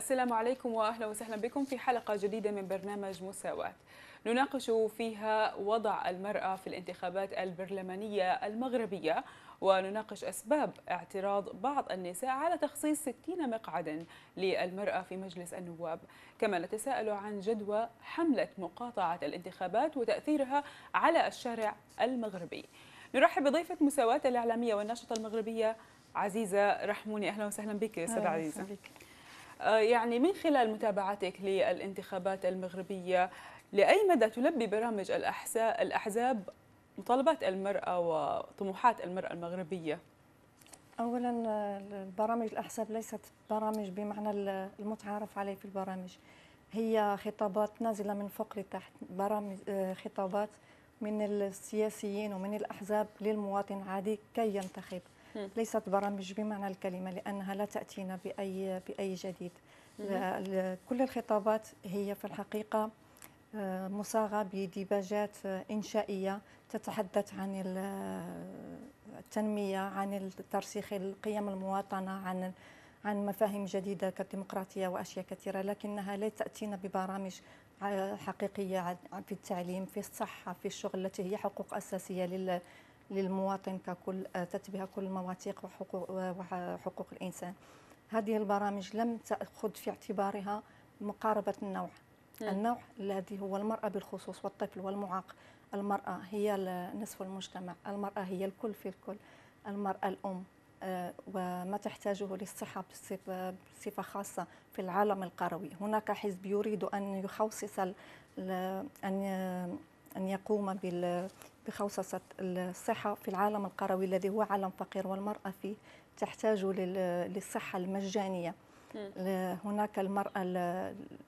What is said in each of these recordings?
السلام عليكم واهلا وسهلا بكم في حلقه جديده من برنامج مساواه. نناقش فيها وضع المراه في الانتخابات البرلمانيه المغربيه ونناقش اسباب اعتراض بعض النساء على تخصيص 60 مقعدا للمراه في مجلس النواب، كما نتساءل عن جدوى حمله مقاطعه الانتخابات وتاثيرها على الشارع المغربي. نرحب بضيفه مساواه الاعلاميه والناشطه المغربيه عزيزه رحموني اهلا وسهلا بك استاذه عزيزه. بك. آه، يعني من خلال متابعتك للانتخابات المغربية لأي مدى تلبي برامج الأحزاب مطالبات المرأة وطموحات المرأة المغربية؟ اولا آه، البرامج الاحزاب ليست برامج بمعنى المتعارف عليه في البرامج هي خطابات نازله من فوق لتحت برامج آه، خطابات من السياسيين ومن الاحزاب للمواطن عادي كي ينتخب ليست برامج بمعنى الكلمة لأنها لا تأتينا بأي بأي جديد كل الخطابات هي في الحقيقة آه، مصاغة بديباجات آه، إنشائية تتحدث عن التنمية عن ترسيخ القيم المواطنة عن عن مفاهيم جديدة كالديمقراطية وأشياء كثيرة لكنها لا تأتينا ببرامج حقيقية في التعليم في الصحة في الشغل التي هي حقوق أساسية للمواطن ككل آه، تتبه كل المواثيق وحقوق, وحقوق الإنسان هذه البرامج لم تأخذ في اعتبارها مقاربة النوع نعم. النوع الذي هو المرأة بالخصوص والطفل والمعاق المرأة هي نصف المجتمع المرأة هي الكل في الكل المرأة الأم آه، وما تحتاجه للصحة بصفة خاصة في العالم القروي هناك حزب يريد أن يخصص أن آه، أن يقوم بخصوصة الصحة في العالم القروي الذي هو عالم فقير والمرأة فيه تحتاج للصحة المجانية هناك المرأة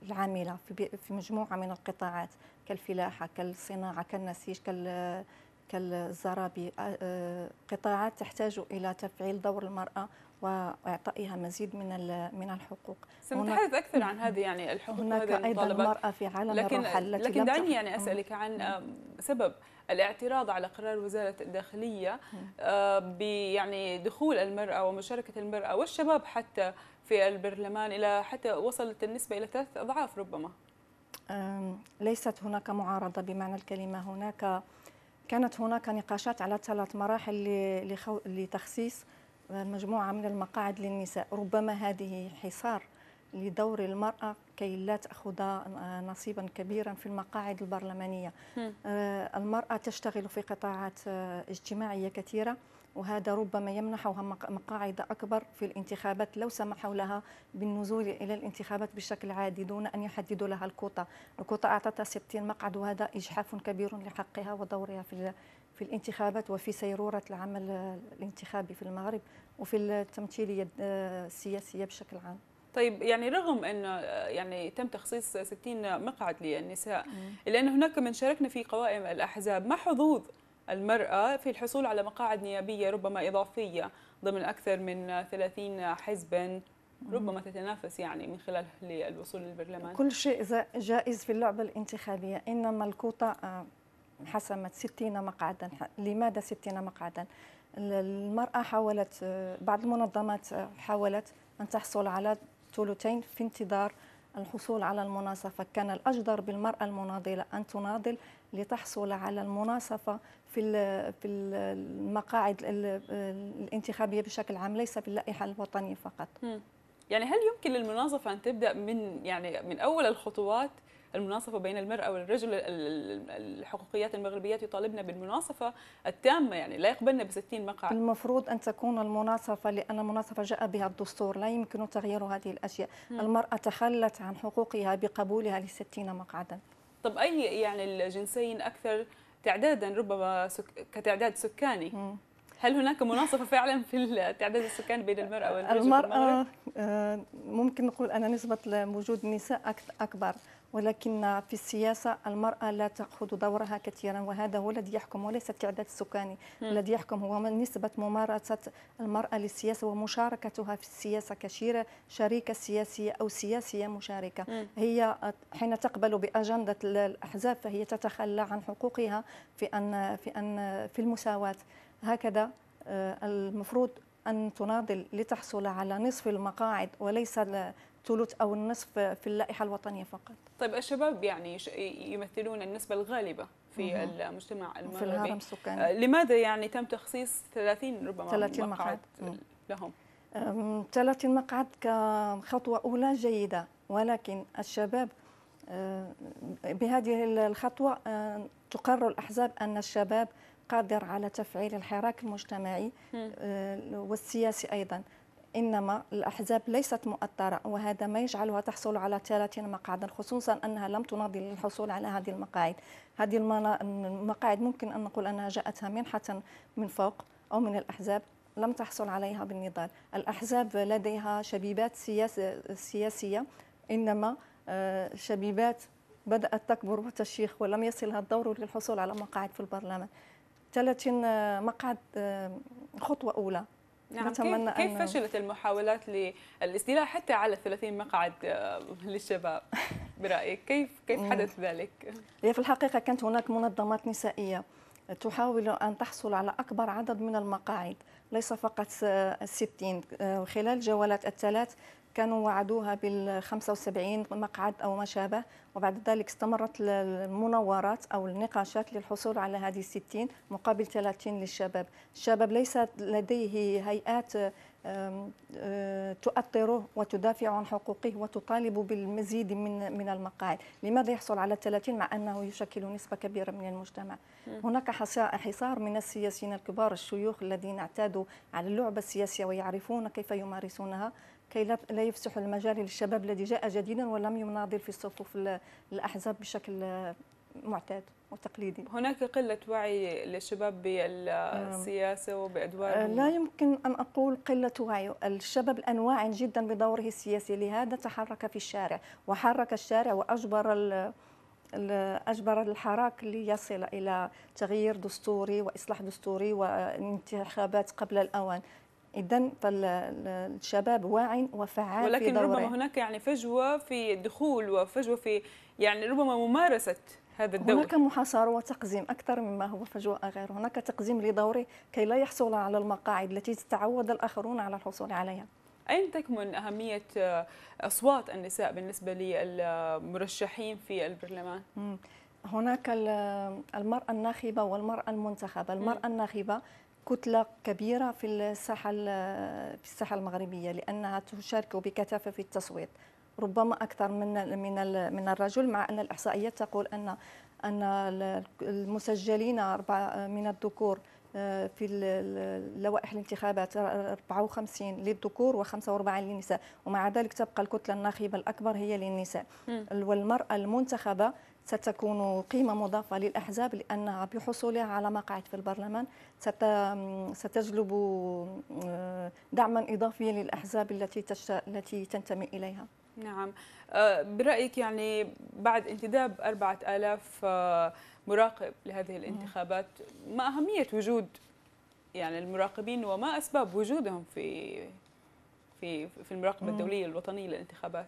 العاملة في مجموعة من القطاعات كالفلاحة كالصناعة كالنسيج كال كالزرابي قطاعات تحتاج الى تفعيل دور المراه واعطائها مزيد من من الحقوق سنتحدث اكثر عن هذه يعني الحقوق هناك ايضا المراه في عالم لكن الرحل لكن دعني يعني اسالك عن سبب الاعتراض على قرار وزارة الداخلية آه، يعني دخول المرأة ومشاركة المرأة والشباب حتى في البرلمان إلى حتى وصلت النسبة إلى ثلاث أضعاف ربما ليست هناك معارضة بمعنى الكلمة هناك كانت هناك نقاشات على ثلاث مراحل لتخصيص مجموعة من المقاعد للنساء ربما هذه حصار لدور المرأة كي لا تأخذ آه، نصيبا كبيرا في المقاعد البرلمانية آه، المرأة تشتغل في قطاعات آه، اجتماعية كثيرة وهذا ربما يمنحها مقاعد أكبر في الانتخابات لو سمحوا لها بالنزول إلى الانتخابات بشكل عادي دون أن يحددوا لها الكوطة الكوطة أعطتها 60 مقعد وهذا إجحاف كبير لحقها ودورها في في الانتخابات وفي سيرورة العمل الانتخابي في المغرب وفي التمثيلية السياسية بشكل عام طيب يعني رغم انه آه، يعني تم تخصيص 60 مقعد للنساء الا ان هناك من شاركنا في قوائم الاحزاب ما حظوظ المرأة في الحصول على مقاعد نيابية ربما إضافية ضمن أكثر من 30 حزبا ربما تتنافس يعني من خلال الوصول للبرلمان كل شيء جائز في اللعبة الانتخابية إنما الكوطة آه، حسمت 60 مقعدا لماذا 60 مقعدا المرأة حاولت آه، بعض المنظمات حاولت أن تحصل على ثلثين في انتظار الحصول على المناصفة كان الأجدر بالمرأة المناضلة أن تناضل لتحصل على المناصفة في في المقاعد الانتخابية بشكل عام ليس في اللائحة الوطنية فقط. يعني هل يمكن للمناصفة أن تبدأ من يعني من أول الخطوات المناصفه بين المراه والرجل الحقوقيات المغربيات يطالبنا بالمناصفه التامه يعني لا يقبلنا ب 60 مقعد المفروض ان تكون المناصفه لان المناصفه جاء بها الدستور لا يمكن تغيير هذه الاشياء م. المراه تخلت عن حقوقها بقبولها ل 60 مقعدا طب اي يعني الجنسين اكثر تعدادا ربما سك... كتعداد سكاني م. هل هناك مناصفه فعلا في التعداد السكاني بين المراه والرجل المراه آه، ممكن نقول ان نسبه وجود النساء اكبر ولكن في السياسة المرأة لا تأخذ دورها كثيرا وهذا هو الذي يحكم وليس التعداد السكاني الذي يحكم هو من نسبة ممارسة المرأة للسياسة ومشاركتها في السياسة كشيرة شريكة سياسية أو سياسية مشاركة م. هي حين تقبل بأجندة الأحزاب فهي تتخلى عن حقوقها في أن في أن في المساواة هكذا آه، المفروض أن تناضل لتحصل على نصف المقاعد وليس ثلث او النصف في اللائحه الوطنيه فقط. طيب الشباب يعني يمثلون النسبه الغالبه في مم. المجتمع المغربي في الهرم السكاني آه، لماذا يعني تم تخصيص 30 ربما 30 مقعد, مقعد لهم؟ 30 مقعد كخطوه اولى جيده ولكن الشباب آه، بهذه الخطوه آه، تقرر الاحزاب ان الشباب قادر على تفعيل الحراك المجتمعي والسياسي ايضا إنما الأحزاب ليست مؤثرة وهذا ما يجعلها تحصل على 30 مقعدا خصوصا أنها لم تناضل للحصول على هذه المقاعد هذه المقاعد ممكن أن نقول أنها جاءتها منحة من فوق أو من الأحزاب لم تحصل عليها بالنضال الأحزاب لديها شبيبات سياسية إنما آه، شبيبات بدأت تكبر وتشيخ ولم يصلها الدور للحصول على مقاعد في البرلمان 30 آه، مقعد آه، خطوة أولى نعم نتمنى كيف, كيف فشلت المحاولات للاستيلاء حتى على 30 مقعد آه، للشباب برايك كيف كيف حدث ذلك هي في الحقيقه كانت هناك منظمات نسائيه تحاول أن تحصل على أكبر عدد من المقاعد ليس فقط 60 آه، آه، خلال جولات الثلاث كانوا وعدوها بال 75 مقعد او ما شابه وبعد ذلك استمرت المناورات او النقاشات للحصول على هذه 60 مقابل 30 للشباب، الشباب ليس لديه هيئات تؤطره وتدافع عن حقوقه وتطالب بالمزيد من من المقاعد، لماذا يحصل على 30 مع انه يشكل نسبه كبيره من المجتمع؟ هناك حصار من السياسيين الكبار الشيوخ الذين اعتادوا على اللعبه السياسيه ويعرفون كيف يمارسونها كي لا يفسح المجال للشباب الذي جاء جديدا ولم يناضل في صفوف الأحزاب بشكل معتاد وتقليدي هناك قلة وعي للشباب بالسياسة وبأدوار آه، لا يمكن أن أقول قلة وعي الشباب الأنواع جدا بدوره السياسي لهذا تحرك في الشارع وحرك الشارع وأجبر أجبر الحراك ليصل إلى تغيير دستوري وإصلاح دستوري وانتخابات قبل الأوان اذا فالشباب واع وفعال ولكن في دوره. ربما هناك يعني فجوه في الدخول وفجوه في يعني ربما ممارسه هذا الدور هناك محاصرة وتقزيم أكثر مما هو فجوة غير هناك تقزيم لدوره كي لا يحصل على المقاعد التي تعود الآخرون على الحصول عليها أين تكمن أهمية أصوات النساء بالنسبة للمرشحين في البرلمان؟ هناك المرأة الناخبة والمرأة المنتخبة المرأة الناخبة كتلة كبيرة في الساحة في الساحة المغربية لأنها تشارك بكثافة في التصويت ربما أكثر من من من الرجل مع أن الإحصائيات تقول أن أن المسجلين أربعة من الذكور آه، في اللوائح الانتخابات 54 آه، للذكور و45 للنساء ومع ذلك تبقى الكتلة الناخبة الأكبر هي للنساء والمرأة المنتخبة ستكون قيمة مضافة للأحزاب لأنها بحصولها على مقعد في البرلمان ستجلب آه، دعما إضافيا للأحزاب التي التي تنتمي إليها نعم آه، برأيك يعني بعد انتداب 4000 آه، مراقب لهذه الانتخابات ما أهمية وجود يعني المراقبين وما أسباب وجودهم في في في المراقبة الدولية الوطنية للانتخابات؟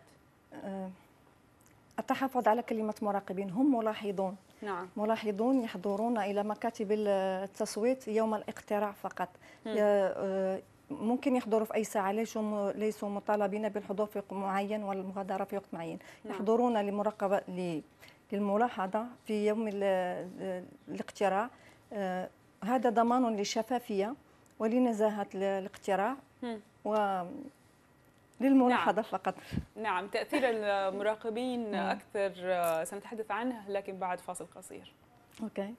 التحفظ على كلمة مراقبين هم ملاحظون نعم. ملاحظون يحضرون إلى مكاتب التصويت يوم الاقتراع فقط مم. آه، ممكن يحضروا في أي ساعة ليسوا ليسوا مطالبين بالحضور في وقت معين والمغادرة في وقت معين نعم. يحضرون لمراقبة للملاحظة في يوم الاقتراع آه، هذا ضمان للشفافية ولنزاهة الاقتراع مم. و للملاحظه نعم. فقط نعم تاثير المراقبين نعم. اكثر آه، سنتحدث عنه لكن بعد فاصل قصير اوكي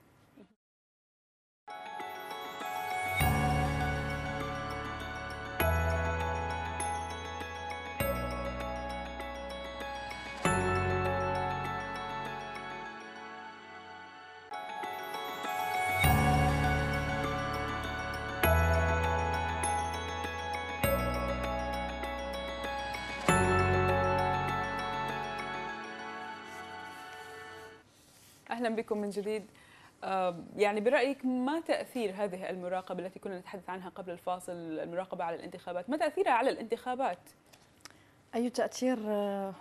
اهلا بكم من جديد يعني برايك ما تاثير هذه المراقبه التي كنا نتحدث عنها قبل الفاصل المراقبه على الانتخابات ما تاثيرها على الانتخابات اي تاثير آه،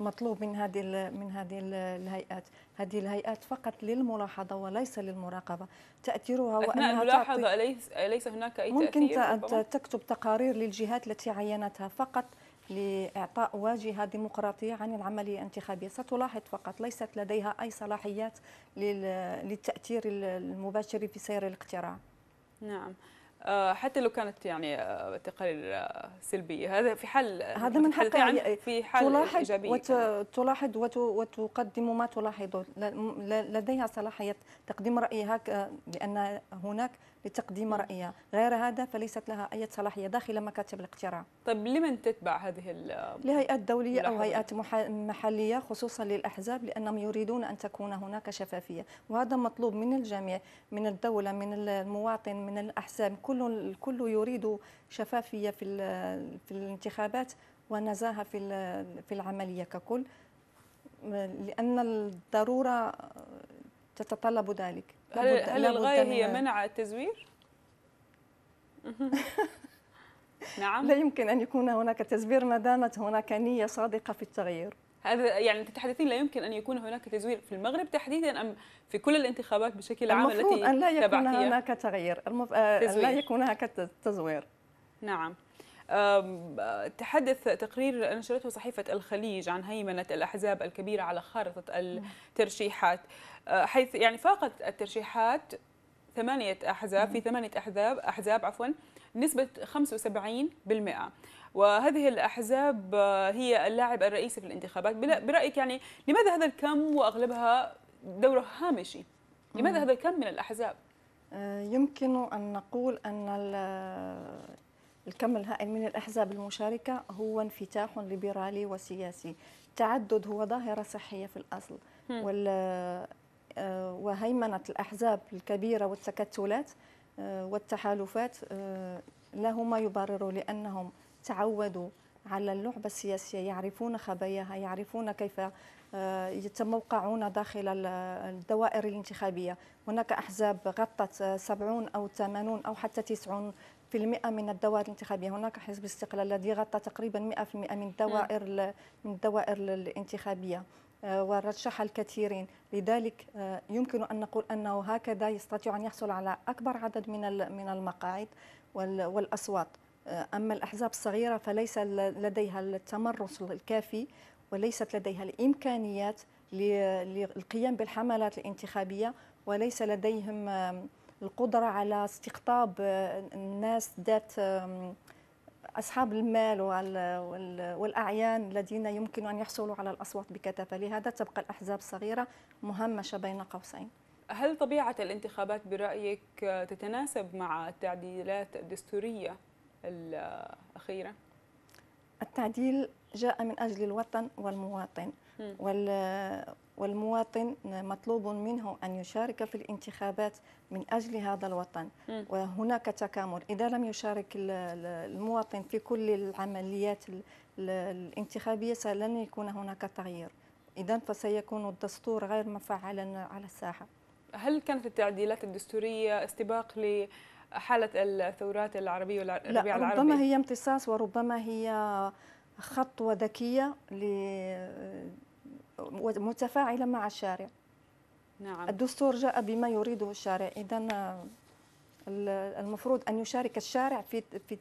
مطلوب من هذه من هذه الهيئات هذه الهيئات فقط للملاحظه وليس للمراقبه تاثيرها هو انها الملاحظه اليس هناك اي ممكن تاثير ممكن تكتب تقارير للجهات التي عينتها فقط لإعطاء واجهة ديمقراطية عن العملية الانتخابية ستلاحظ فقط ليست لديها أي صلاحيات للتأثير المباشر في سير الاقتراع نعم آه، حتى لو كانت يعني آه، تقارير آه، سلبيه هذا في حال هذا من حق في حال تلاحظ ايجابيه وت... تلاحظ وت... وتقدم ما تلاحظه لديها صلاحيه تقديم رايها لان هناك لتقديم رأيها غير هذا فليست لها أي صلاحية داخل مكاتب الاقتراع طيب لمن تتبع هذه لهيئات دولية أو هيئات محلية خصوصا للأحزاب لأنهم يريدون أن تكون هناك شفافية وهذا مطلوب من الجميع من الدولة من المواطن من الأحزاب كل الكل يريد شفافية في في الانتخابات ونزاهة في في العملية ككل لأن الضرورة تتطلب ذلك هل, هل الغاية هي منع التزوير؟ نعم لا يمكن أن يكون هناك تزوير ما دامت هناك نية صادقة في التغيير هذا يعني تتحدثين لا يمكن ان يكون هناك تزوير في المغرب تحديدا ام في كل الانتخابات بشكل عام التي المفروض ان لا يكون هناك تغيير المف... آه، لا يكون هناك تزوير نعم تحدث تقرير نشرته صحيفة الخليج عن هيمنة الأحزاب الكبيرة على خارطة الترشيحات أه، حيث يعني فاقت الترشيحات ثمانية أحزاب في ثمانية أحزاب أحزاب عفوا نسبة 75% وهذه الأحزاب أه، هي اللاعب الرئيسي في الانتخابات برأيك يعني لماذا هذا الكم وأغلبها دوره هامشي لماذا هذا الكم من الأحزاب؟ أه، يمكن أن نقول أن الكم الهائل من الأحزاب المشاركة هو انفتاح ليبرالي وسياسي التعدد هو ظاهرة صحية في الأصل وال آه، وهيمنة الأحزاب الكبيرة والتكتلات آه، والتحالفات له آه، ما يبرر لأنهم تعودوا على اللعبة السياسية يعرفون خباياها يعرفون كيف يتموقعون داخل الدوائر الانتخابية هناك أحزاب غطت 70 أو 80 أو حتى 90 في المئة من الدوائر الانتخابيه هناك حزب الاستقلال الذي غطى تقريبا 100% من الدوائر من الدوائر الانتخابيه آه، ورشح الكثيرين لذلك آه، يمكن ان نقول انه هكذا يستطيع ان يحصل على اكبر عدد من من المقاعد والاصوات آه، اما الاحزاب الصغيره فليس لديها التمرس الكافي وليست لديها الامكانيات للقيام بالحملات الانتخابيه وليس لديهم القدره على استقطاب آه، الناس ذات اصحاب المال والاعيان الذين يمكن ان يحصلوا على الاصوات بكثافه لهذا تبقى الاحزاب الصغيره مهمشه بين قوسين هل طبيعه الانتخابات برايك آه، تتناسب مع التعديلات الدستوريه الاخيره التعديل جاء من اجل الوطن والمواطن والمواطن مطلوب منه أن يشارك في الانتخابات من أجل هذا الوطن وهناك تكامل إذا لم يشارك المواطن في كل العمليات الانتخابية لن يكون هناك تغيير إذا فسيكون الدستور غير مفعلا على الساحة هل كانت التعديلات الدستورية استباق ل حالة الثورات العربية والربيع العربي ربما هي امتصاص وربما هي خطوة ذكية متفاعلة مع الشارع نعم. الدستور جاء بما يريده الشارع إذا المفروض أن يشارك الشارع في, في,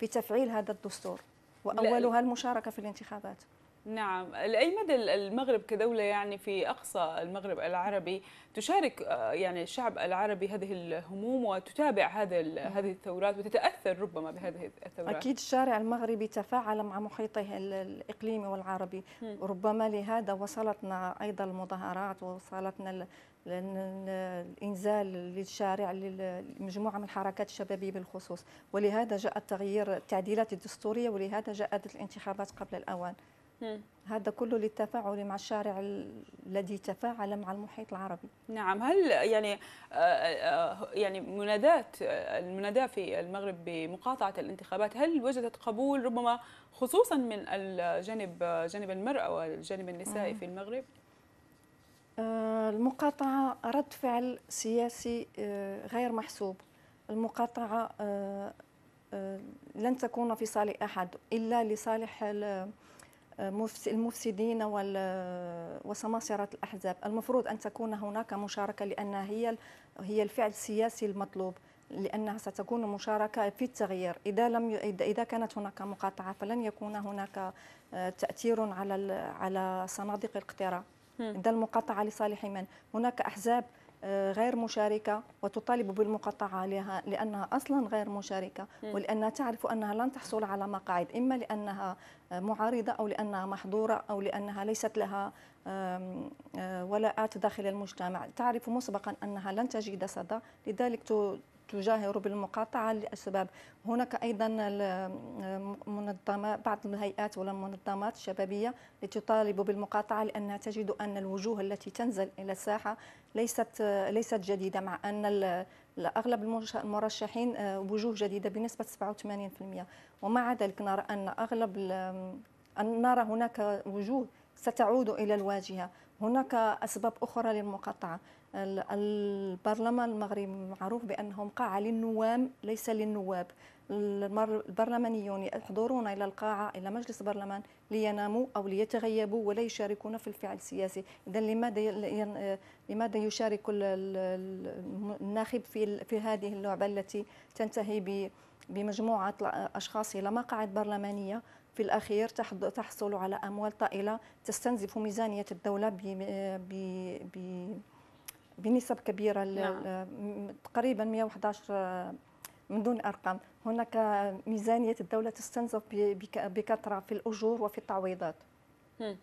في تفعيل هذا الدستور وأولها المشاركة في الانتخابات نعم لأي مدى المغرب كدولة يعني في أقصى المغرب العربي تشارك آه، يعني الشعب العربي هذه الهموم وتتابع هذا هذه الثورات وتتأثر ربما بهذه الثورات أكيد الشارع المغربي تفاعل مع محيطه الإقليمي والعربي ربما لهذا وصلتنا أيضا المظاهرات ووصلتنا الانزال للشارع لمجموعه من الحركات الشبابيه بالخصوص ولهذا جاء التغيير التعديلات الدستوريه ولهذا جاءت الانتخابات قبل الاوان نعم. هذا كله للتفاعل مع الشارع الذي تفاعل مع المحيط العربي نعم هل يعني آه، آه، يعني منادات المناداة في المغرب بمقاطعة الانتخابات هل وجدت قبول ربما خصوصا من الجانب جانب المرأة والجانب النسائي في المغرب آه، المقاطعة رد فعل سياسي غير محسوب المقاطعة لن تكون في صالح أحد إلا لصالح المفسدين وسماسرة الأحزاب المفروض أن تكون هناك مشاركة لأنها هي هي الفعل السياسي المطلوب لأنها ستكون مشاركة في التغيير إذا لم إذا كانت هناك مقاطعة فلن يكون هناك آه، تأثير على على صناديق الاقتراع إذا المقاطعة لصالح من هناك أحزاب آه، غير مشاركة وتطالب بالمقاطعة لها لأنها أصلا غير مشاركة ولأنها تعرف أنها لن تحصل على مقاعد إما لأنها آه، معارضة أو لأنها محظورة أو لأنها ليست لها آه، ولاءات داخل المجتمع تعرف مسبقا أنها لن تجد صدى لذلك تجاهر بالمقاطعة لأسباب هناك أيضا المنظمات بعض الهيئات ولا المنظمات الشبابية لتطالب بالمقاطعة لأنها تجد أن الوجوه التي تنزل إلى الساحة ليست ليست جديدة مع أن أغلب المرشحين آه، وجوه جديدة بنسبة 87% ومع ذلك نرى أن أغلب أن نرى هناك وجوه ستعود إلى الواجهة هناك أسباب أخرى للمقاطعة البرلمان المغربي معروف بأنهم قاعة للنوام ليس للنواب البرلمانيون يحضرون إلى القاعة إلى مجلس البرلمان ليناموا أو ليتغيبوا ولا يشاركون في الفعل السياسي إذا لماذا لماذا يشارك الناخب في في هذه اللعبة التي تنتهي بمجموعة أشخاص إلى مقاعد برلمانية في الأخير تحصل على أموال طائلة تستنزف ميزانية الدولة ب بنسب كبيره نعم. تقريبا 111 آه، من دون ارقام هناك ميزانيه الدوله تستنزف بكثره في الاجور وفي التعويضات آه،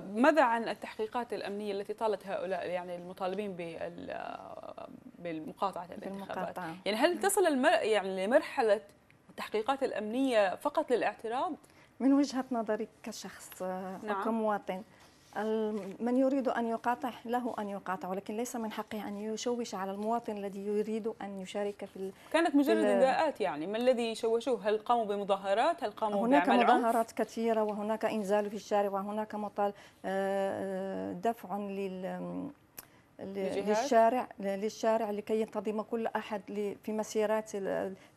ماذا عن التحقيقات الامنيه التي طالت هؤلاء يعني المطالبين آه، بالمقاطعه الانتخابات يعني هل تصل المر... يعني لمرحله التحقيقات الامنيه فقط للاعتراض من وجهه نظري كشخص نعم. وكمواطن من يريد أن يقاطع له أن يقاطع ولكن ليس من حقه أن يشوش على المواطن الذي يريد أن يشارك في كانت مجرد نداءات يعني ما الذي شوشوه هل قاموا بمظاهرات هل قاموا هناك مظاهرات كثيرة وهناك إنزال في الشارع وهناك مطال آه، آه، دفع لل للشارع للشارع لكي ينتظم كل احد في مسيرات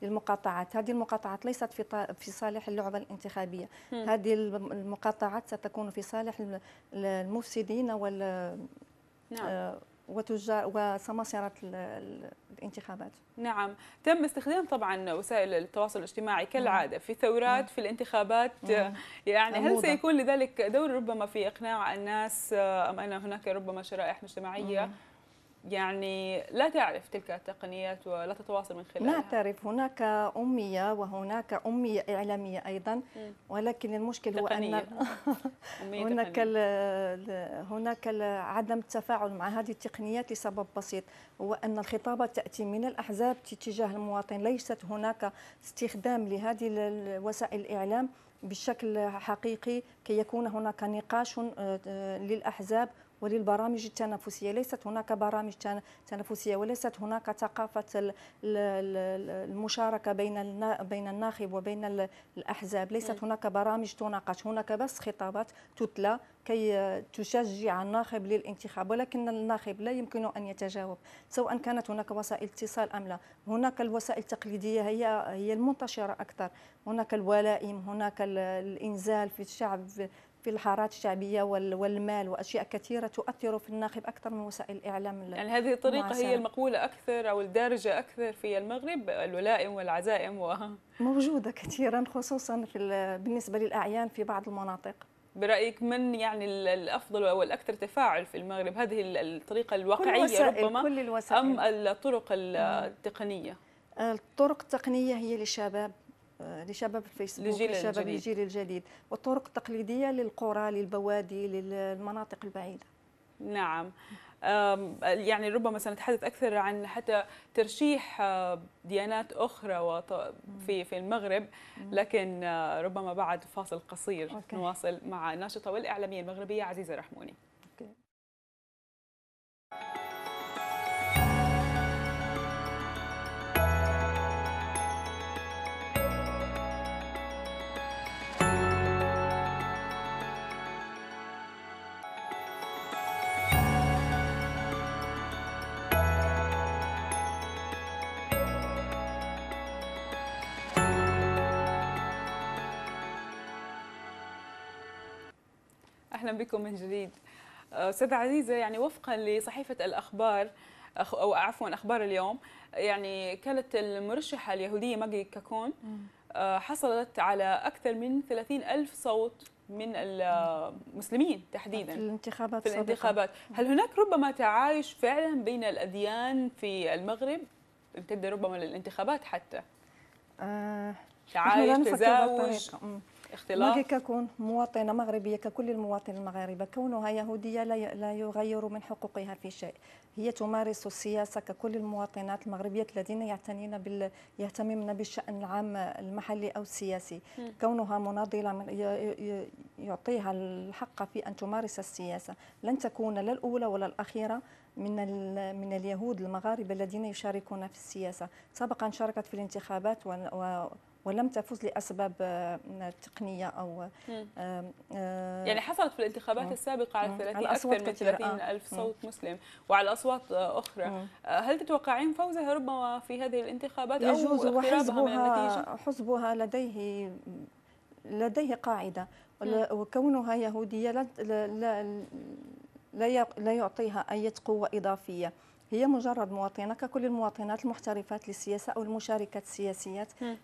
للمقاطعات، هذه المقاطعات ليست في في صالح اللعبه الانتخابيه، هذه المقاطعات ستكون في صالح المفسدين وال نعم. آه، وتجار وسماسرة الانتخابات نعم تم استخدام طبعا وسائل التواصل الاجتماعي نعم. كالعادة في ثورات نعم. في الانتخابات نعم. يعني هل سيكون لذلك دور ربما في إقناع الناس آه، أم أن هناك ربما شرائح مجتمعية يعني لا تعرف تلك التقنيات ولا تتواصل من خلالها نعترف هناك أمية وهناك أمية إعلامية أيضا ولكن المشكل هو أن هناك هناك عدم التفاعل مع هذه التقنيات لسبب بسيط هو أن الخطابة تأتي من الأحزاب تجاه المواطن ليست هناك استخدام لهذه وسائل الإعلام بشكل حقيقي كي يكون هناك نقاش آه، آه، للأحزاب وللبرامج التنافسيه ليست هناك برامج تنافسيه وليست هناك ثقافه المشاركه بين بين الناخب وبين الاحزاب ليست هناك برامج تناقش هناك بس خطابات تتلى كي تشجع الناخب للانتخاب ولكن الناخب لا يمكن ان يتجاوب سواء كانت هناك وسائل اتصال ام لا هناك الوسائل التقليديه هي هي المنتشره اكثر هناك الولائم هناك الانزال في الشعب في الحارات الشعبيه والمال واشياء كثيره تؤثر في الناخب اكثر من وسائل الاعلام يعني هذه الطريقه هي المقبوله اكثر او الدارجه اكثر في المغرب الولائم والعزائم و... موجوده كثيرا خصوصا في بالنسبه للاعيان في بعض المناطق برايك من يعني الافضل او الاكثر تفاعل في المغرب هذه الطريقه الواقعيه كل ربما كل الوسائل. ام الطرق التقنيه الطرق التقنيه هي للشباب لشباب الفيسبوك لجيل لشباب الجديد. الجيل الجديد والطرق التقليدية للقرى للبوادي للمناطق البعيدة نعم يعني ربما سنتحدث أكثر عن حتى ترشيح أه، ديانات أخرى في في المغرب لكن أه، ربما بعد فاصل قصير أوكي. نواصل مع الناشطة والإعلامية المغربية عزيزة رحموني بكم من جديد آه، أستاذ عزيزة يعني وفقا لصحيفة الأخبار أو عفوا أخبار اليوم يعني كانت المرشحة اليهودية ماجي كاكون آه، حصلت على أكثر من 30 ألف صوت من المسلمين تحديدا في الانتخابات في الانتخابات هل هناك ربما تعايش فعلا بين الأديان في المغرب امتد ربما للانتخابات حتى آه تعايش تزاوج اختلاف ككون مواطنه مغربيه ككل المواطن المغاربه كونها يهوديه لا يغير من حقوقها في شيء هي تمارس السياسه ككل المواطنات المغربيه الذين يعتنين بال يهتممن بالشان العام المحلي او السياسي م. كونها مناضله يعطيها الحق في ان تمارس السياسه لن تكون لا الاولى ولا الاخيره من من اليهود المغاربه الذين يشاركون في السياسه سبقا شاركت في الانتخابات و ولم تفز لاسباب آه، تقنيه او آه، آه، يعني حصلت في الانتخابات السابقه على 30 على اكثر من 30 الف صوت مسلم وعلى اصوات اخرى هل تتوقعين فوزها ربما في هذه الانتخابات او يجوز وحزبها حزبها لديه لديه قاعده وكونها يهوديه لا لا لا يعطيها أي قوة إضافية هي مجرد مواطنه ككل المواطنات المحترفات للسياسه او المشاركات السياسيات في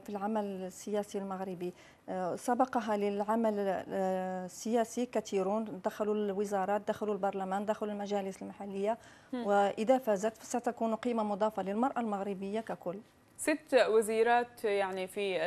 في العمل السياسي المغربي آه، سبقها للعمل آه، السياسي كثيرون دخلوا الوزارات دخلوا البرلمان دخلوا المجالس المحليه واذا فازت ستكون قيمه مضافه للمراه المغربيه ككل ست وزيرات يعني في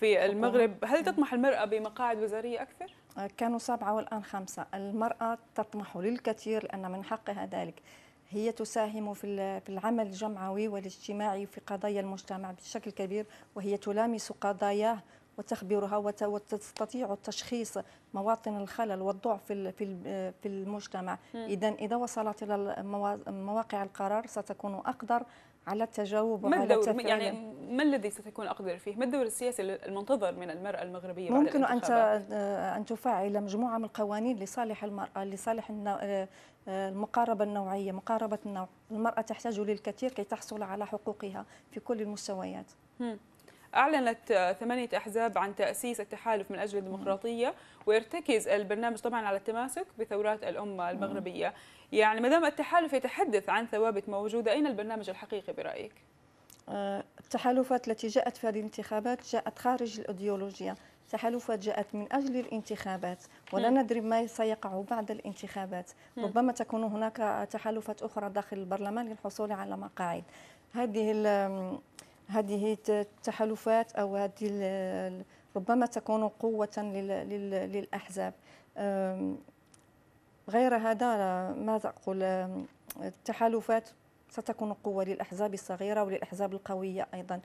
في المغرب هل تطمح المراه بمقاعد وزاريه اكثر كانوا سبعة والآن خمسة المرأة تطمح للكثير لأن من حقها ذلك هي تساهم في العمل الجمعوي والاجتماعي في قضايا المجتمع بشكل كبير وهي تلامس قضاياه وتخبرها وتستطيع تشخيص مواطن الخلل والضعف في في المجتمع اذا اذا وصلت الى مواقع القرار ستكون اقدر على التجاوب وعلى التفاعل يعني ما الذي ستكون أقدر فيه؟ ما الدور السياسي المنتظر من المرأة المغربية ممكن أن آه، أن تفعل مجموعة من القوانين لصالح المرأة لصالح آه، آه، المقاربة النوعية مقاربة النوع المرأة تحتاج للكثير كي تحصل على حقوقها في كل المستويات أعلنت ثمانية أحزاب عن تأسيس التحالف من أجل الديمقراطية ويرتكز البرنامج طبعا على التماسك بثورات الأمة المغربية يعني ما دام التحالف يتحدث عن ثوابت موجوده اين البرنامج الحقيقي برايك؟ أه، التحالفات التي جاءت في هذه الانتخابات جاءت خارج الايديولوجيا تحالفات جاءت من أجل الانتخابات ولا م. ندري ما سيقع بعد الانتخابات م. ربما تكون هناك تحالفات أخرى داخل البرلمان للحصول على مقاعد هذه هذه التحالفات أو هذه ربما تكون قوة للأحزاب غير هذا ماذا أقول التحالفات ستكون قوة للأحزاب الصغيرة وللأحزاب القوية أيضا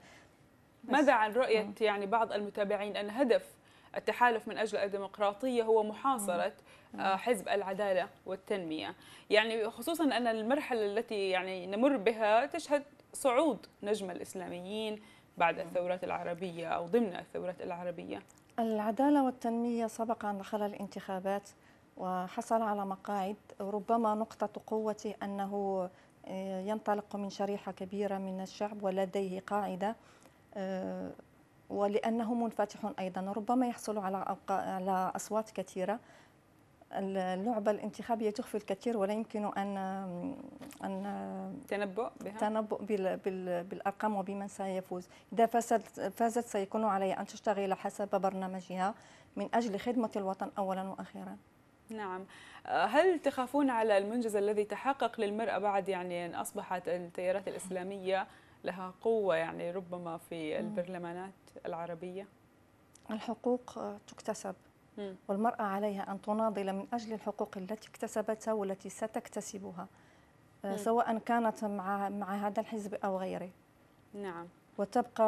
ماذا عن رؤية نعم. يعني بعض المتابعين أن هدف التحالف من أجل الديمقراطية هو محاصرة نعم. آه، نعم. حزب العدالة والتنمية يعني خصوصا أن المرحلة التي يعني نمر بها تشهد صعود نجم الإسلاميين بعد الثورات العربية أو ضمن الثورات العربية العدالة والتنمية سبق أن دخل الانتخابات وحصل على مقاعد ربما نقطة قوته أنه آه، ينطلق من شريحة كبيرة من الشعب ولديه قاعدة آه، ولأنه منفتح أيضا ربما يحصل على على أصوات كثيرة اللعبة الانتخابية تخفي الكثير ولا يمكن أن آه، أن تنبؤ بها تنبؤ بالأرقام وبمن سيفوز إذا فازت فازت سيكون علي أن تشتغل حسب برنامجها من أجل خدمة الوطن أولا وأخيرا نعم آه، هل تخافون على المنجز الذي تحقق للمرأة بعد يعني أن أصبحت التيارات الإسلامية لها قوة يعني ربما في البرلمانات العربية؟ الحقوق تكتسب والمرأة عليها أن تناضل من أجل الحقوق التي اكتسبتها والتي ستكتسبها آه، سواء كانت مع مع هذا الحزب أو غيره نعم وتبقى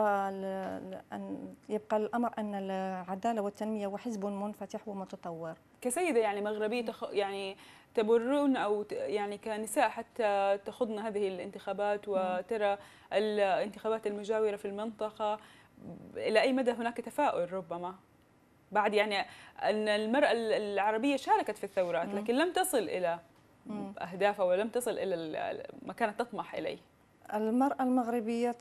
أن يبقى الأمر أن العدالة والتنمية وحزب منفتح ومتطور كسيدة يعني مغربية تخ... يعني تبرون أو يعني كنساء حتى تخضن هذه الانتخابات وترى الانتخابات المجاورة في المنطقة إلى أي مدى هناك تفاؤل ربما بعد يعني أن المرأة العربية شاركت في الثورات لكن لم تصل إلى أهدافها ولم تصل إلى ما كانت تطمح إليه المرأة المغربية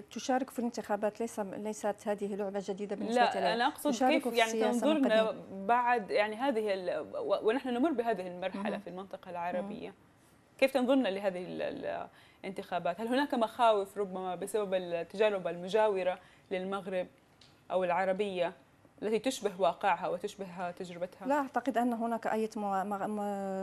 تشارك في الانتخابات ليس ليست هذه لعبة جديدة بالنسبة لها لا أنا أقصد كيف يعني تنظرنا بعد يعني هذه ونحن نمر بهذه المرحلة مم. في المنطقة العربية مم. كيف تنظرنا لهذه الانتخابات؟ هل هناك مخاوف ربما بسبب التجارب المجاورة للمغرب أو العربية التي تشبه واقعها وتشبه تجربتها؟ لا أعتقد أن هناك أي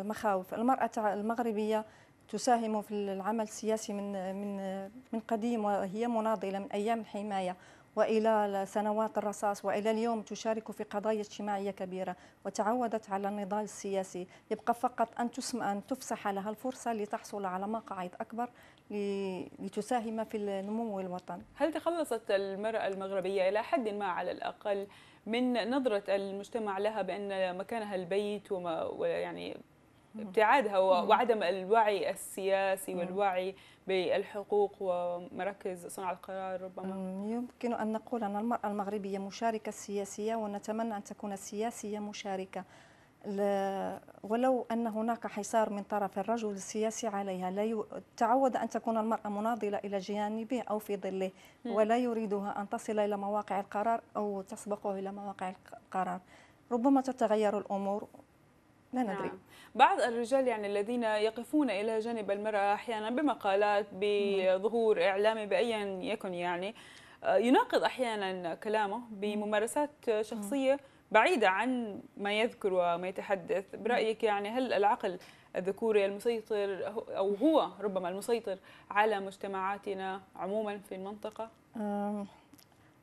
مخاوف، المرأة المغربية تساهم في العمل السياسي من من من قديم وهي مناضله من ايام الحمايه والى سنوات الرصاص والى اليوم تشارك في قضايا اجتماعيه كبيره وتعودت على النضال السياسي يبقى فقط ان تسمى ان تفسح لها الفرصه لتحصل على مقاعد اكبر لتساهم في نمو الوطن. هل تخلصت المراه المغربيه الى حد ما على الاقل من نظره المجتمع لها بان مكانها البيت وما ويعني ابتعادها وعدم الوعي السياسي والوعي بالحقوق ومراكز صنع القرار ربما يمكن أن نقول أن المرأة المغربية مشاركة سياسية ونتمنى أن تكون سياسية مشاركة ولو أن هناك حصار من طرف الرجل السياسي عليها لا ي... تعود أن تكون المرأة مناضلة إلى جانبه أو في ظله ولا يريدها أن تصل إلى مواقع القرار أو تسبقه إلى مواقع القرار ربما تتغير الأمور لا نعم. ندري نعم. بعض الرجال يعني الذين يقفون إلى جانب المرأة أحيانا بمقالات بظهور إعلامي بأيا يكن يعني آه، يناقض أحيانا كلامه بممارسات شخصية بعيدة عن ما يذكر وما يتحدث برأيك يعني هل العقل الذكوري المسيطر أو هو ربما المسيطر على مجتمعاتنا عموما في المنطقة؟ آه،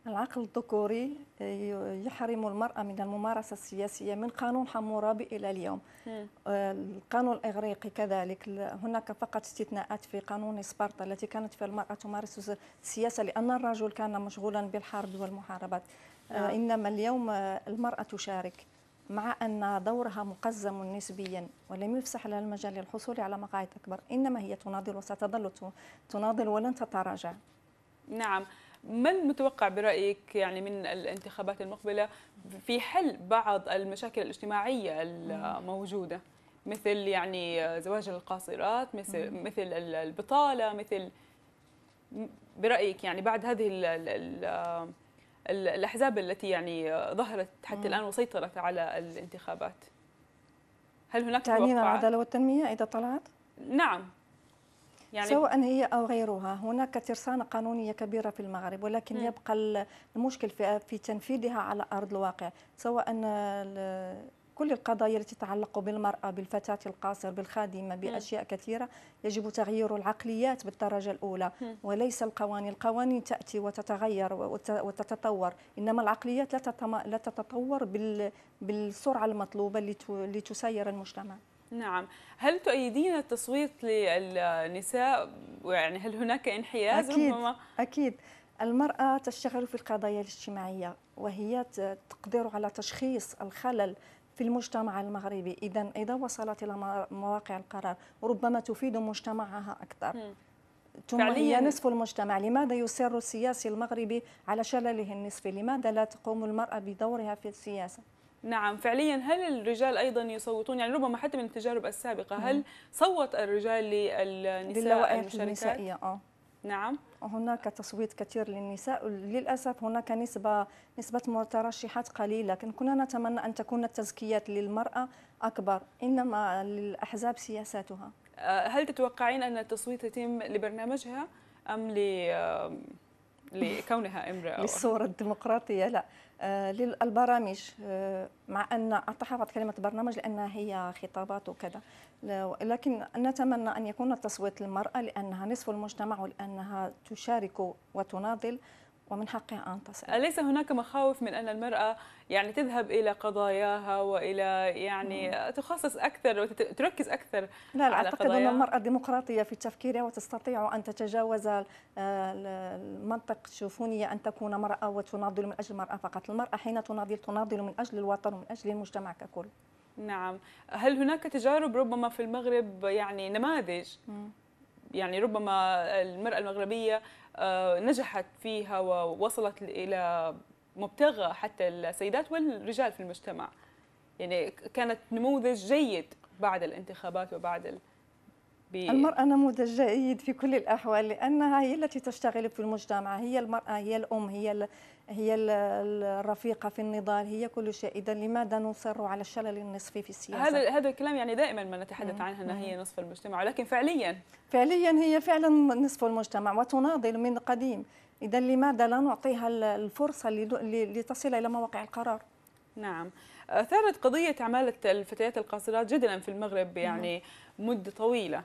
العقل الذكوري آه، يحرم المرأة من الممارسة السياسية من قانون حمورابي إلى اليوم نعم. آه، القانون الإغريقي كذلك هناك فقط استثناءات في قانون سبارتا التي كانت في المرأة تمارس السياسة لأن الرجل كان مشغولا بالحرب والمحاربات آه، نعم. إنما اليوم المرأة تشارك مع أن دورها مقزم نسبيا ولم يفسح لها المجال للحصول على مقاعد أكبر إنما هي تناضل وستظل تناضل ولن تتراجع نعم ما المتوقع برأيك يعني من الانتخابات المقبلة في حل بعض المشاكل الاجتماعية الموجودة مثل يعني زواج القاصرات مثل مثل البطالة مثل برأيك يعني بعد هذه ال ال الأحزاب التي يعني ظهرت حتى الآن وسيطرت على الانتخابات هل هناك تعديل العدالة والتنمية إذا طلعت؟ نعم يعني سواء هي أو غيرها هناك ترسانة قانونية كبيرة في المغرب ولكن م. يبقى المشكل في, في تنفيذها على أرض الواقع سواء كل القضايا التي تتعلق بالمرأة بالفتاة القاصر بالخادمة بأشياء كثيرة يجب تغيير العقليات بالدرجة الأولى وليس القوانين القوانين تأتي وتتغير وتتطور إنما العقليات لا تتطور بالسرعة المطلوبة لتسير المجتمع نعم هل تؤيدين التصويت للنساء يعني هل هناك انحياز أكيد ربما؟ أكيد المرأة تشتغل في القضايا الاجتماعية وهي تقدر على تشخيص الخلل في المجتمع المغربي إذا إذا وصلت إلى مواقع القرار ربما تفيد مجتمعها أكثر ثم هي نصف المجتمع لماذا يصر السياسي المغربي على شلله النصفي لماذا لا تقوم المرأة بدورها في السياسة نعم فعليا هل الرجال ايضا يصوتون يعني ربما حتى من التجارب السابقه هل صوت الرجال للنساء المشاركات النسائيه اه نعم هناك تصويت كثير للنساء للاسف هناك نسبه نسبه مترشحات قليله لكن كنا نتمنى ان تكون التزكيات للمراه اكبر انما للاحزاب سياساتها آه، هل تتوقعين ان التصويت يتم لبرنامجها ام ل لكونها امراه للصوره الديمقراطيه لا آه، للبرامج آه، مع ان اتحفظ كلمه برنامج لانها هي خطابات وكذا لكن نتمنى ان يكون التصويت للمراه لانها نصف المجتمع ولانها تشارك وتناضل ومن حقها أن تصل أليس هناك مخاوف من أن المرأة يعني تذهب إلى قضاياها وإلى يعني تخصص أكثر وتركز أكثر لا لا أعتقد أن المرأة ديمقراطية في تفكيرها وتستطيع أن تتجاوز آه، المنطق شوفوني أن تكون مرأة وتناضل من أجل المرأة فقط المرأة حين تناضل تناضل من أجل الوطن ومن أجل المجتمع ككل نعم هل هناك تجارب ربما في المغرب يعني نماذج يعني ربما المرأة المغربية آه، نجحت فيها ووصلت الى مبتغى حتى السيدات والرجال في المجتمع يعني كانت نموذج جيد بعد الانتخابات وبعد ال... بي... المرأة نموذج جيد في كل الأحوال لأنها هي التي تشتغل في المجتمع هي المرأة هي الأم هي هي الرفيقة في النضال هي كل شيء إذا لماذا نصر على الشلل النصفي في السياسة هذا هذا الكلام يعني دائما ما نتحدث عنها أنها هي نصف المجتمع ولكن فعليا فعليا هي فعلا نصف المجتمع وتناضل من قديم إذا لماذا لا نعطيها الفرصة لتصل إلى مواقع القرار نعم آه، ثارت قضية عمالة الفتيات القاصرات جدلا في المغرب يعني نعم. مدة طويلة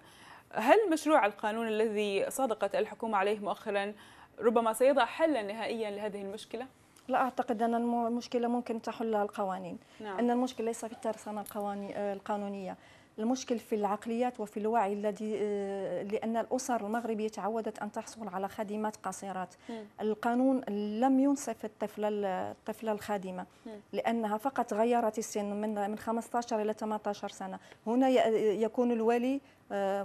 هل مشروع القانون الذي صادقت الحكومة عليه مؤخرا ربما سيضع حلا نهائيا لهذه المشكله؟ لا أعتقد أن المشكلة ممكن تحلها القوانين نعم. أن المشكلة ليس في الترسانة القوانين القانونية المشكل في العقليات وفي الوعي الذي آه، لأن الأسر المغربية تعودت أن تحصل على خادمات قصيرات م. القانون لم ينصف الطفلة الطفلة الخادمة م. لأنها فقط غيرت السن من من 15 إلى 18 سنة هنا يكون الولي آه،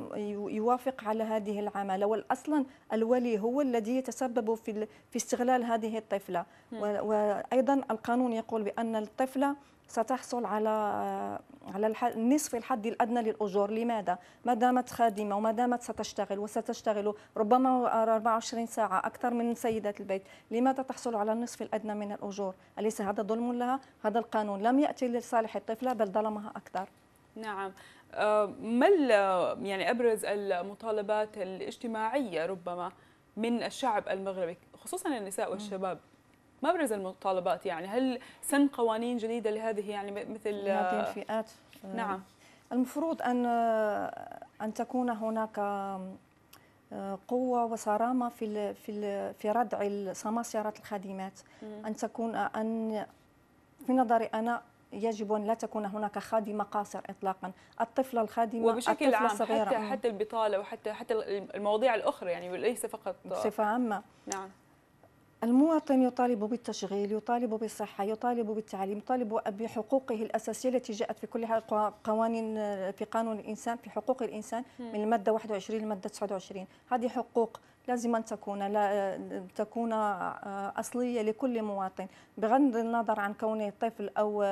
يوافق على هذه العمالة والأصلا الولي هو الذي يتسبب في في استغلال هذه الطفلة م. وأيضا القانون يقول بأن الطفلة ستحصل على على النصف الحد الادنى للاجور، لماذا؟ ما دامت خادمه وما دامت ستشتغل وستشتغل ربما 24 ساعه اكثر من سيدات البيت، لماذا تحصل على النصف الادنى من الاجور؟ اليس هذا ظلم لها؟ هذا القانون لم ياتي لصالح الطفله بل ظلمها اكثر. نعم آه، ما يعني ابرز المطالبات الاجتماعيه ربما من الشعب المغربي خصوصا النساء والشباب؟ ما برز المطالبات يعني هل سن قوانين جديدة لهذه يعني مثل هذه الفئات آه، نعم المفروض أن آه، أن تكون هناك آه، قوة وصرامة في في في ردع سيارات الخادمات أن تكون أن في نظري أنا يجب ان لا تكون هناك خادمه قاصر اطلاقا الطفله الخادمه وبشكل الطفلة عام الصغيرة. حتى حتى البطاله وحتى حتى المواضيع الاخرى يعني ليس فقط بصفه عامه نعم المواطن يطالب بالتشغيل يطالب بالصحة يطالب بالتعليم يطالب بحقوقه الأساسية التي جاءت في كل قوانين في قانون الإنسان في حقوق الإنسان من المادة 21 للمادة 29 هذه حقوق لازم أن تكون لا تكون آه، أصلية لكل مواطن بغض النظر عن كونه طفل أو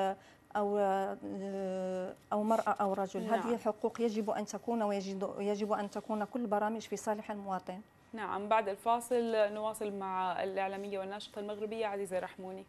أو آه، أو مرأة أو رجل نعم. هذه حقوق يجب أن تكون ويجب أن تكون كل برامج في صالح المواطن نعم بعد الفاصل نواصل مع الإعلامية والناشطة المغربية عزيزة رحموني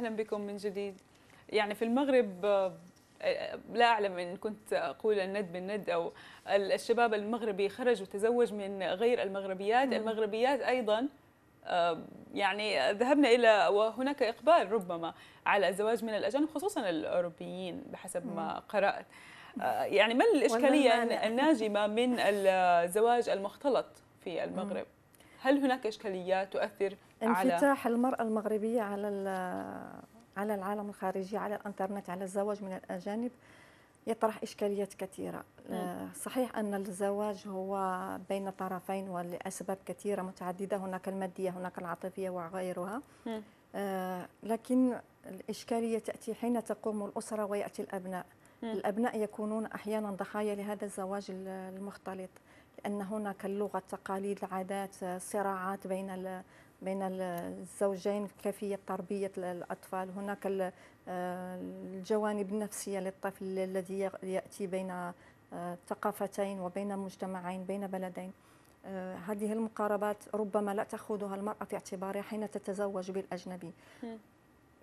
اهلا بكم من جديد يعني في المغرب آه، آه، لا اعلم ان كنت اقول الند بالند او الشباب المغربي خرج وتزوج من غير المغربيات المغربيات ايضا آه، يعني ذهبنا الى وهناك اقبال ربما على الزواج من الاجانب خصوصا الاوروبيين بحسب ما قرات يعني ما الاشكاليه الناجمه من الزواج المختلط في المغرب هل هناك إشكاليات تؤثر على انفتاح المرأة المغربية على على العالم الخارجي على الانترنت على الزواج من الأجانب يطرح إشكاليات كثيرة آه، صحيح أن الزواج هو بين طرفين ولأسباب كثيرة متعددة هناك المادية هناك العاطفية وغيرها آه، لكن الإشكالية تأتي حين تقوم الأسرة ويأتي الأبناء الأبناء يكونون أحيانا ضحايا لهذا الزواج المختلط أن هناك اللغة التقاليد العادات صراعات بين بين الزوجين كيفية تربية الأطفال هناك آه، الجوانب النفسية للطفل الذي يأتي بين آه، ثقافتين وبين مجتمعين بين بلدين آه، هذه المقاربات ربما لا تأخذها المرأة في اعتبارها حين تتزوج بالأجنبي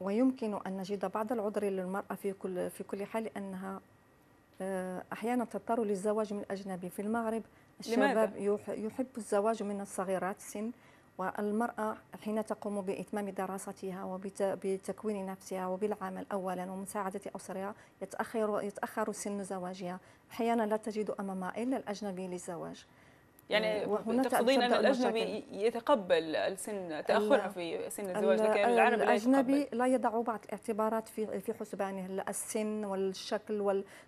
ويمكن أن نجد بعض العذر للمرأة في كل في كل حال أنها أحيانا تضطر للزواج من أجنبي في المغرب الشباب يحب الزواج من الصغيرات السن والمرأة حين تقوم بإتمام دراستها وبتكوين نفسها وبالعمل أولا ومساعدة أسرها يتأخر, يتأخر سن زواجها أحيانا لا تجد أمامها إلا الأجنبي للزواج يعني آه، تقصدين ان الاجنبي المشاكل. يتقبل السن تاخرها في سن الزواج لكن العربي الاجنبي لا, لا يضع بعض الاعتبارات في في حسبانه يعني السن والشكل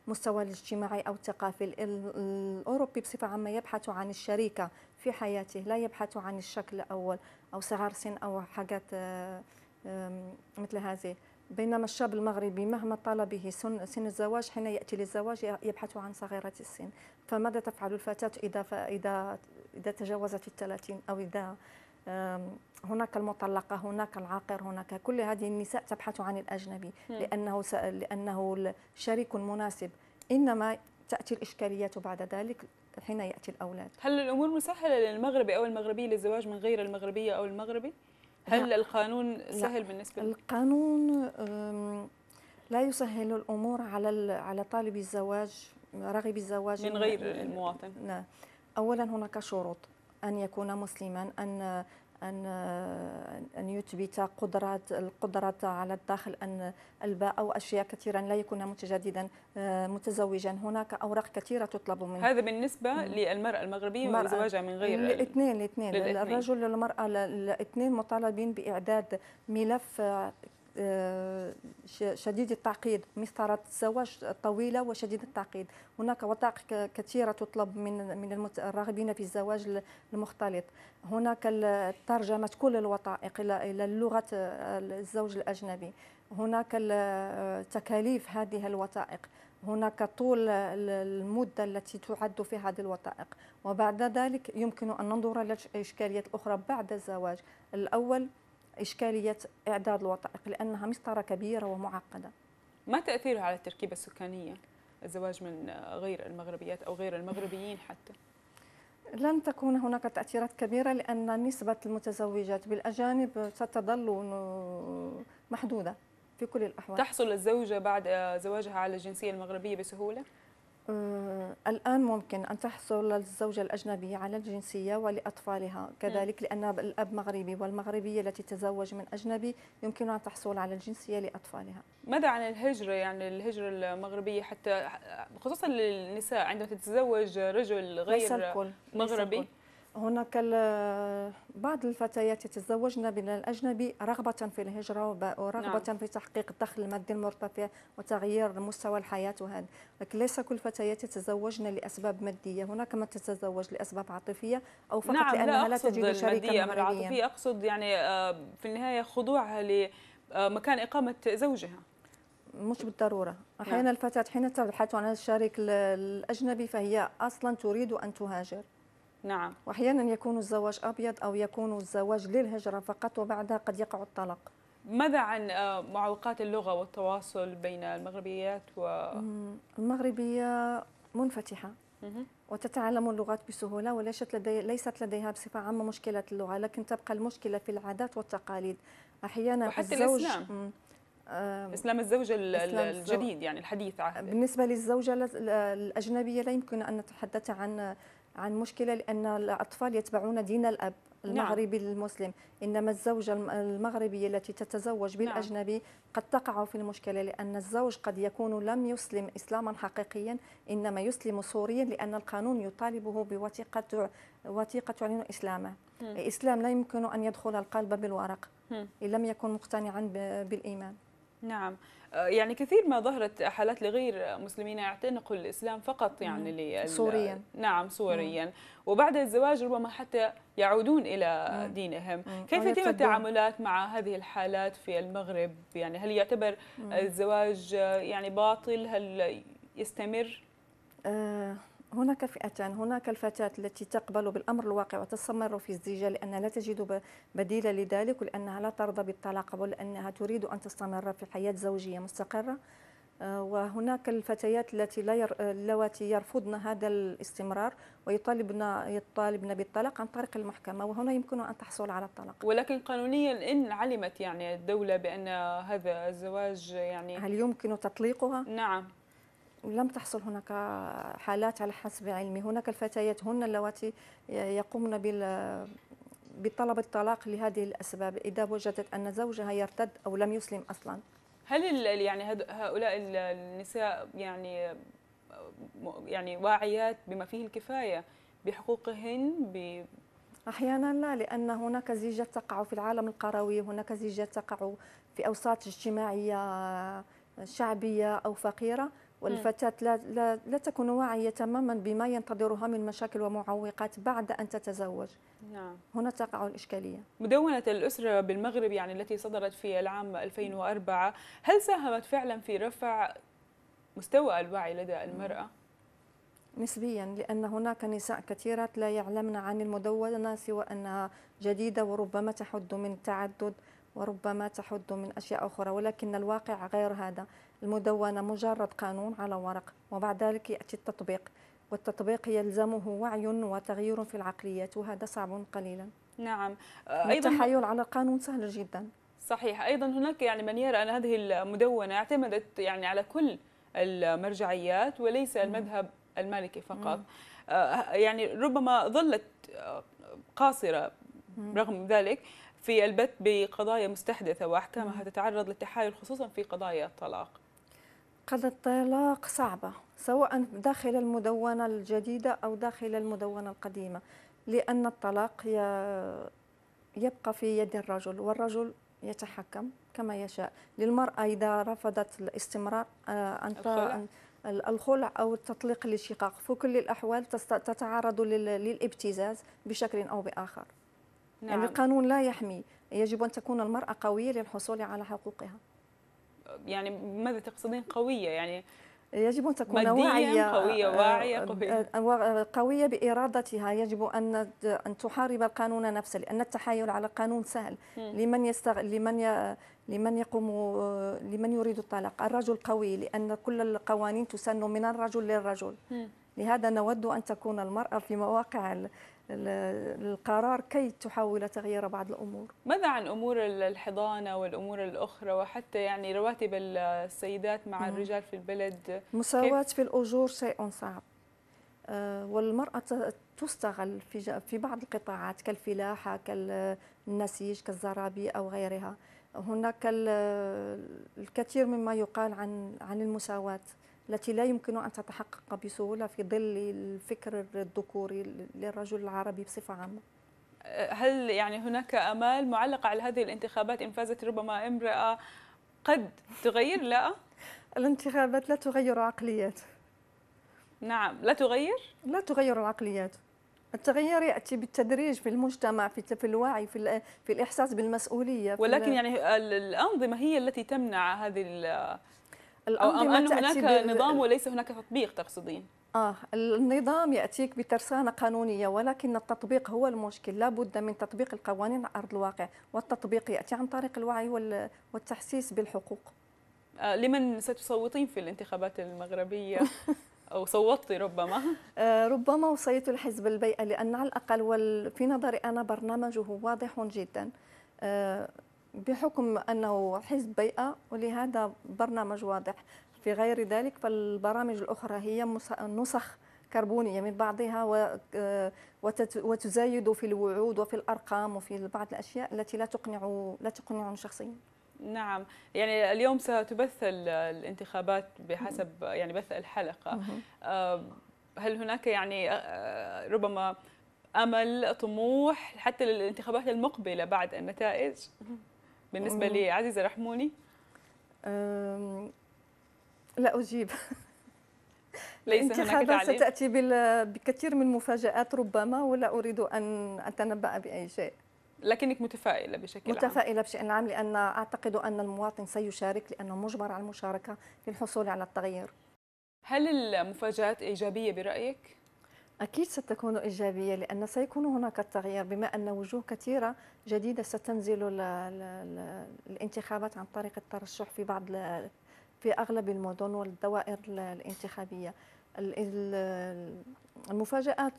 والمستوى الاجتماعي او الثقافي الاوروبي بصفه عامه يبحث عن الشريكه في حياته لا يبحث عن الشكل او او صغار سن او حاجات آه، مثل هذه بينما الشاب المغربي مهما طال به سن, سن الزواج حين يأتي للزواج يبحث عن صغيرة السن فماذا تفعل الفتاة إذا, إذا, إذا تجاوزت الثلاثين أو إذا هناك المطلقة هناك العاقر هناك كل هذه النساء تبحث عن الأجنبي لأنه, لأنه شريك مناسب إنما تأتي الإشكاليات بعد ذلك حين يأتي الأولاد هل الأمور مسهلة للمغربي أو المغربية للزواج من غير المغربية أو المغربي؟ هل القانون سهل لا. بالنسبه لك؟ القانون لا يسهل الامور على على طالب الزواج راغب الزواج من غير المواطن نعم اولا هناك شروط ان يكون مسلما ان ان ان يثبت قدرات القدره على الداخل ان الباء او اشياء كثيرا لا يكون متجددا آه، متزوجا هناك اوراق كثيره تطلب منه هذا بالنسبه للمراه المغربيه وزواجها من غير الاثنين الاثنين الرجل والمراه الاثنين مطالبين باعداد ملف آه، شديد التعقيد مسطرة الزواج طويلة وشديد التعقيد هناك وثائق كثيرة تطلب من من الراغبين في الزواج المختلط هناك ترجمة كل الوثائق إلى إلى لغة آه، الزوج الأجنبي هناك آه، تكاليف هذه الوثائق هناك طول المدة التي تعد في هذه الوثائق وبعد ذلك يمكن أن ننظر إلى الإشكاليات الأخرى بعد الزواج الأول إشكالية إعداد الوثائق لأنها مسطرة كبيرة ومعقدة ما تأثيرها على التركيبة السكانية الزواج من غير المغربيات أو غير المغربيين حتى لن تكون هناك تأثيرات كبيرة لأن نسبة المتزوجات بالأجانب ستظل محدودة في كل الأحوال تحصل الزوجة بعد زواجها على الجنسية المغربية بسهولة؟ آه، الآن ممكن أن تحصل الزوجة الأجنبية على الجنسية ولأطفالها نعم. كذلك لأن الأب مغربي والمغربية التي تزوج من أجنبي يمكنها تحصل على الجنسية لأطفالها ماذا عن الهجرة يعني الهجرة المغربية حتى خصوصا للنساء عندما تتزوج رجل غير مغربي هناك بعض الفتيات يتزوجن من الأجنبي رغبة في الهجرة ورغبة نعم. في تحقيق الدخل المادي المرتفع وتغيير مستوى الحياة وهذا لكن ليس كل فتيات يتزوجن لأسباب مادية هناك من تتزوج لأسباب عاطفية أو فقط نعم لأنها لا, لا تجد شريكا مغربيا أقصد يعني آه، في النهاية خضوعها لمكان آه، إقامة زوجها مش بالضروره احيانا نعم. الفتاه حين تبحث عن الشريك الاجنبي فهي اصلا تريد ان تهاجر نعم واحيانا يكون الزواج ابيض او يكون الزواج للهجره فقط وبعدها قد يقع الطلاق ماذا عن آه، معوقات اللغه والتواصل بين المغربيات و المغربيه منفتحه وتتعلم اللغات بسهولة وليست لدي ليست لديها بصفة عامة مشكلة اللغة لكن تبقى المشكلة في العادات والتقاليد أحيانا وحتى الزوج الإسلام آه، إسلام الزوجة الجديد يعني الحديث عهد بالنسبة للزوجة الأجنبية لا يمكن أن نتحدث عن عن مشكله لان الاطفال يتبعون دين الاب نعم. المغربي نعم. المسلم انما الزوجه المغربيه التي تتزوج نعم. بالاجنبي نعم. قد تقع في المشكله لان الزوج قد يكون لم يسلم اسلاما حقيقيا انما يسلم سوريا لان القانون يطالبه بوثيقه وثيقه تعلن اسلامه الاسلام لا يمكن ان يدخل القلب بالورق ان لم يكن مقتنعا بالايمان نعم آه، يعني كثير ما ظهرت حالات لغير مسلمين يعتنقوا الاسلام فقط يعني سوريا نعم سوريا مم. وبعد الزواج ربما حتى يعودون الى مم. دينهم مم. كيف يتم التعاملات مع هذه الحالات في المغرب يعني هل يعتبر الزواج آه، يعني باطل هل يستمر آه هناك فئتان هناك الفتاة التي تقبل بالأمر الواقع وتستمر في الزيجة لأنها لا تجد بديلا لذلك ولأنها لا ترضى بالطلاق ولأنها تريد أن تستمر في حياة زوجية مستقرة آه، وهناك الفتيات التي لا ير... آه، اللواتي يرفضن هذا الاستمرار ويطالبن يطالبن بالطلاق عن طريق المحكمه وهنا يمكن ان تحصل على الطلاق ولكن قانونيا ان علمت يعني الدوله بان هذا الزواج يعني هل يمكن تطليقها نعم لم تحصل هناك حالات على حسب علمي هناك الفتيات هن اللواتي يقومن بال بطلب الطلاق لهذه الاسباب اذا وجدت ان زوجها يرتد او لم يسلم اصلا هل يعني هؤلاء النساء يعني يعني واعيات بما فيه الكفايه بحقوقهن ب... احيانا لا لان هناك زيجات تقع في العالم القروي هناك زيجات تقع في اوساط اجتماعيه شعبيه او فقيره والفتاة لا, لا, لا تكون واعية تماما بما ينتظرها من مشاكل ومعوقات بعد أن تتزوج نعم. هنا تقع الإشكالية مدونة الأسرة بالمغرب يعني التي صدرت في العام 2004 هل ساهمت فعلا في رفع مستوى الوعي لدى المرأة؟ نسبيا لأن هناك نساء كثيرات لا يعلمن عن المدونة سوى أنها جديدة وربما تحد من تعدد وربما تحد من أشياء أخرى ولكن الواقع غير هذا المدونة مجرد قانون على ورق وبعد ذلك يأتي التطبيق والتطبيق يلزمه وعي وتغيير في العقليات وهذا صعب قليلا نعم آه، أيضا التحايل على القانون سهل جدا صحيح أيضا هناك يعني من يرى أن هذه المدونة اعتمدت يعني على كل المرجعيات وليس المذهب المالكي فقط آه، يعني ربما ظلت آه، قاصرة رغم ذلك في البت بقضايا مستحدثة وأحكامها تتعرض للتحايل خصوصا في قضايا الطلاق عقد الطلاق صعبة سواء داخل المدونة الجديدة أو داخل المدونة القديمة لأن الطلاق يبقى في يد الرجل والرجل يتحكم كما يشاء للمرأة إذا رفضت الاستمرار آه، أن الخلع أو التطليق للشقاق في كل الأحوال تتعرض للابتزاز بشكل أو بآخر يعني نعم. يعني القانون لا يحمي يجب أن تكون المرأة قوية للحصول على حقوقها يعني ماذا تقصدين قويه يعني يجب أن تكون واعية قوية آه، واعية آه، قوية آه، قوية بإرادتها يجب أن أن تحارب القانون نفسه لأن التحايل على القانون سهل لمن يستغ... لمن ي... لمن يقوم لمن يريد الطلاق الرجل قوي لأن كل القوانين تسن من الرجل للرجل م. لهذا نود أن تكون المرأة في مواقع القرار كي تحاول تغيير بعض الامور. ماذا عن امور الحضانه والامور الاخرى وحتى يعني رواتب السيدات مع الرجال في البلد؟ مساواه في الاجور شيء صعب. آه، والمراه تستغل في في بعض القطاعات كالفلاحه، كالنسيج، كالزرابي او غيرها. هناك الكثير مما يقال عن عن المساواه. التي لا يمكن أن تتحقق بسهولة في ظل الفكر الذكوري للرجل العربي بصفة عامة هل يعني هناك امال معلقه على هذه الانتخابات ان فازت ربما امراه قد تغير لا الانتخابات لا تغير عقليات نعم لا تغير لا تغير العقليات التغيير ياتي بالتدريج في المجتمع في في الوعي في في الاحساس بالمسؤوليه في ولكن يعني الانظمه هي التي تمنع هذه أو أم أن هناك نظام وليس هناك تطبيق تقصدين آه النظام يأتيك بترسانة قانونية ولكن التطبيق هو المشكل لا بد من تطبيق القوانين على أرض الواقع والتطبيق يأتي عن طريق الوعي والتحسيس بالحقوق آه لمن ستصوتين في الانتخابات المغربية أو صوتي ربما آه ربما وصيت الحزب البيئة لأن على الأقل في نظري أنا برنامجه واضح جدا آه بحكم أنه حزب بيئة ولهذا برنامج واضح في غير ذلك فالبرامج الأخرى هي نسخ كربونية من بعضها آه، وتزايد في الوعود وفي الأرقام وفي بعض الأشياء التي لا تقنع لا تقنعني شخصيا نعم يعني اليوم ستبث الانتخابات بحسب يعني بث الحلقة آه، هل هناك يعني آه، ربما أمل طموح حتى للانتخابات المقبلة بعد النتائج؟ بالنسبه أمم. لي عزيزه رحموني لا اجيب ليس انت هناك ستاتي بكثير من المفاجات ربما ولا اريد ان اتنبا باي شيء لكنك متفائله بشكل متفائله عام. بشكل عام لان اعتقد ان المواطن سيشارك لانه مجبر على المشاركه للحصول على التغيير هل المفاجات ايجابيه برايك أكيد ستكون إيجابية لأن سيكون هناك التغيير بما أن وجوه كثيرة جديدة ستنزل الانتخابات عن طريق الترشح في بعض في أغلب المدن والدوائر الانتخابية المفاجآت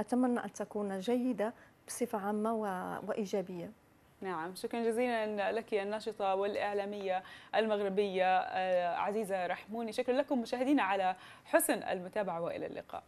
أتمنى أن تكون جيدة بصفة عامة وإيجابية نعم شكرا جزيلا لك الناشطة والإعلامية المغربية آه، عزيزة رحموني شكرا لكم مشاهدينا على حسن المتابعة وإلى اللقاء